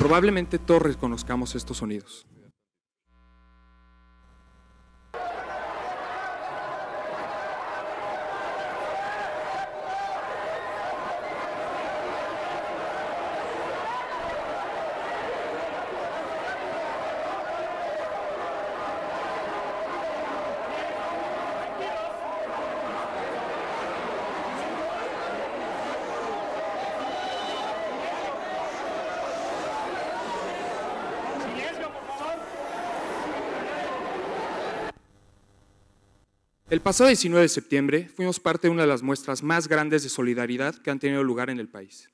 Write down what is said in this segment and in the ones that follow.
Probablemente todos reconozcamos estos sonidos. El pasado 19 de septiembre fuimos parte de una de las muestras más grandes de solidaridad que han tenido lugar en el país.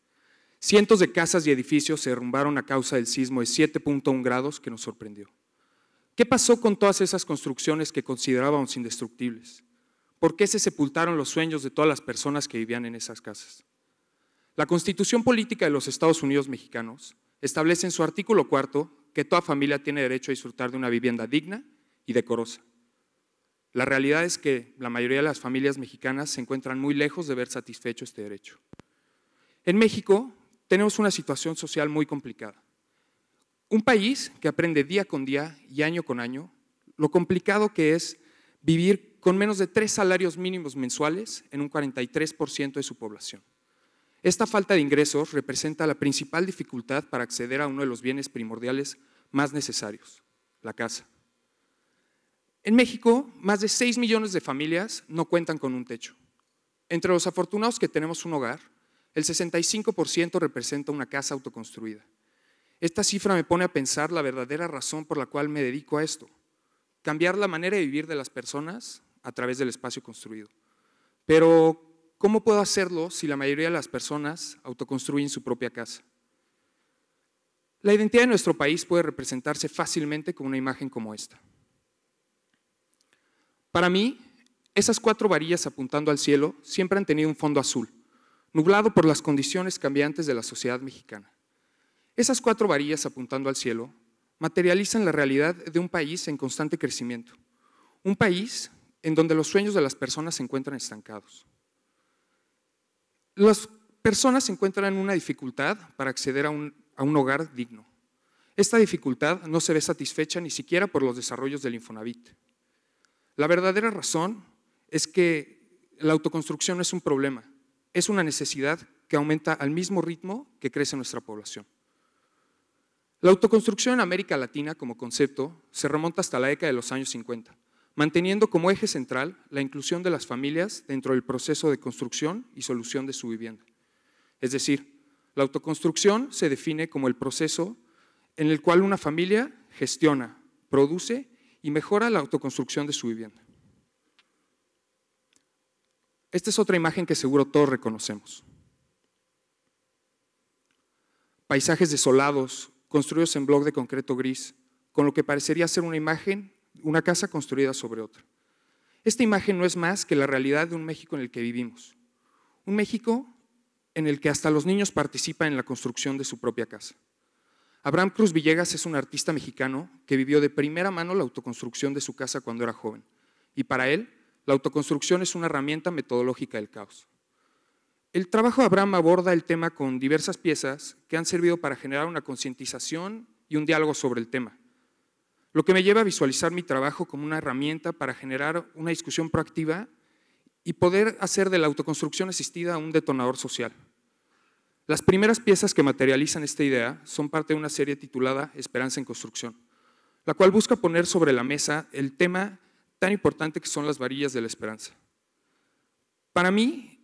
Cientos de casas y edificios se derrumbaron a causa del sismo de 7.1 grados que nos sorprendió. ¿Qué pasó con todas esas construcciones que considerábamos indestructibles? ¿Por qué se sepultaron los sueños de todas las personas que vivían en esas casas? La Constitución Política de los Estados Unidos Mexicanos establece en su artículo cuarto que toda familia tiene derecho a disfrutar de una vivienda digna y decorosa. La realidad es que la mayoría de las familias mexicanas se encuentran muy lejos de ver satisfecho este derecho. En México tenemos una situación social muy complicada. Un país que aprende día con día y año con año lo complicado que es vivir con menos de tres salarios mínimos mensuales en un 43% de su población. Esta falta de ingresos representa la principal dificultad para acceder a uno de los bienes primordiales más necesarios, la casa. En México, más de 6 millones de familias no cuentan con un techo. Entre los afortunados que tenemos un hogar, el 65% representa una casa autoconstruida. Esta cifra me pone a pensar la verdadera razón por la cual me dedico a esto, cambiar la manera de vivir de las personas a través del espacio construido. Pero, ¿cómo puedo hacerlo si la mayoría de las personas autoconstruyen su propia casa? La identidad de nuestro país puede representarse fácilmente con una imagen como esta. Para mí, esas cuatro varillas apuntando al cielo siempre han tenido un fondo azul, nublado por las condiciones cambiantes de la sociedad mexicana. Esas cuatro varillas apuntando al cielo materializan la realidad de un país en constante crecimiento, un país en donde los sueños de las personas se encuentran estancados. Las personas se encuentran en una dificultad para acceder a un, a un hogar digno. Esta dificultad no se ve satisfecha ni siquiera por los desarrollos del Infonavit. La verdadera razón es que la autoconstrucción no es un problema, es una necesidad que aumenta al mismo ritmo que crece nuestra población. La autoconstrucción en América Latina como concepto se remonta hasta la década de los años 50, manteniendo como eje central la inclusión de las familias dentro del proceso de construcción y solución de su vivienda. Es decir, la autoconstrucción se define como el proceso en el cual una familia gestiona, produce y mejora la autoconstrucción de su vivienda. Esta es otra imagen que seguro todos reconocemos. Paisajes desolados, construidos en bloque de concreto gris, con lo que parecería ser una imagen, una casa construida sobre otra. Esta imagen no es más que la realidad de un México en el que vivimos. Un México en el que hasta los niños participan en la construcción de su propia casa. Abraham Cruz Villegas es un artista mexicano que vivió de primera mano la autoconstrucción de su casa cuando era joven. Y para él, la autoconstrucción es una herramienta metodológica del caos. El trabajo de Abraham aborda el tema con diversas piezas que han servido para generar una concientización y un diálogo sobre el tema, lo que me lleva a visualizar mi trabajo como una herramienta para generar una discusión proactiva y poder hacer de la autoconstrucción asistida un detonador social. Las primeras piezas que materializan esta idea son parte de una serie titulada Esperanza en Construcción, la cual busca poner sobre la mesa el tema tan importante que son las varillas de la esperanza. Para mí,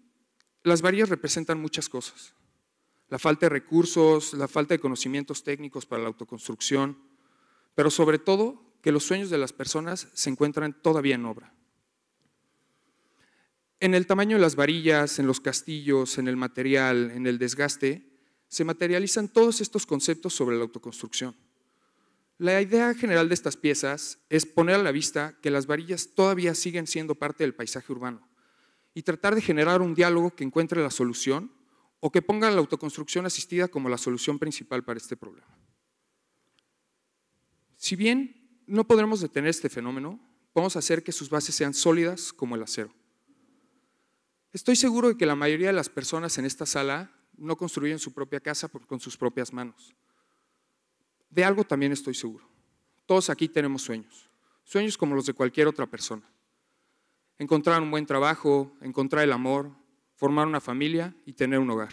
las varillas representan muchas cosas. La falta de recursos, la falta de conocimientos técnicos para la autoconstrucción, pero sobre todo que los sueños de las personas se encuentran todavía en obra. En el tamaño de las varillas, en los castillos, en el material, en el desgaste, se materializan todos estos conceptos sobre la autoconstrucción. La idea general de estas piezas es poner a la vista que las varillas todavía siguen siendo parte del paisaje urbano y tratar de generar un diálogo que encuentre la solución o que ponga la autoconstrucción asistida como la solución principal para este problema. Si bien no podremos detener este fenómeno, podemos hacer que sus bases sean sólidas como el acero. Estoy seguro de que la mayoría de las personas en esta sala no construyen su propia casa con sus propias manos. De algo también estoy seguro. Todos aquí tenemos sueños, sueños como los de cualquier otra persona. Encontrar un buen trabajo, encontrar el amor, formar una familia y tener un hogar.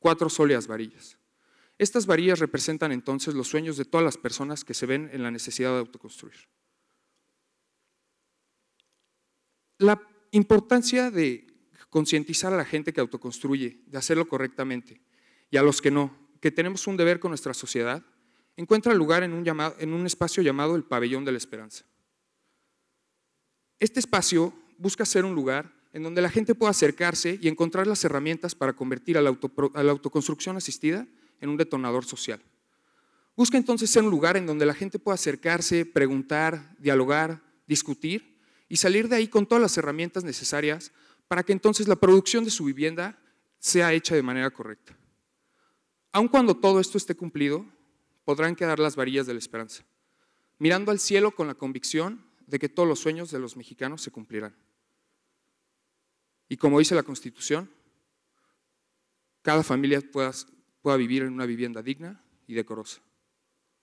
Cuatro sólidas varillas. Estas varillas representan entonces los sueños de todas las personas que se ven en la necesidad de autoconstruir. La importancia de concientizar a la gente que autoconstruye, de hacerlo correctamente, y a los que no, que tenemos un deber con nuestra sociedad, encuentra lugar en un, espacio llamado el Pabellón de la Esperanza. Este espacio busca ser un lugar en donde la gente pueda acercarse y encontrar las herramientas para convertir a la autoconstrucción asistida en un detonador social. Busca entonces ser un lugar en donde la gente pueda acercarse, preguntar, dialogar, discutir y salir de ahí con todas las herramientas necesarias para que entonces la producción de su vivienda sea hecha de manera correcta. Aun cuando todo esto esté cumplido, podrán quedar las varillas de la esperanza, mirando al cielo con la convicción de que todos los sueños de los mexicanos se cumplirán. Y como dice la Constitución, cada familia pueda, vivir en una vivienda digna y decorosa.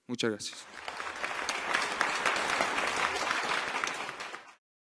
Muchas gracias.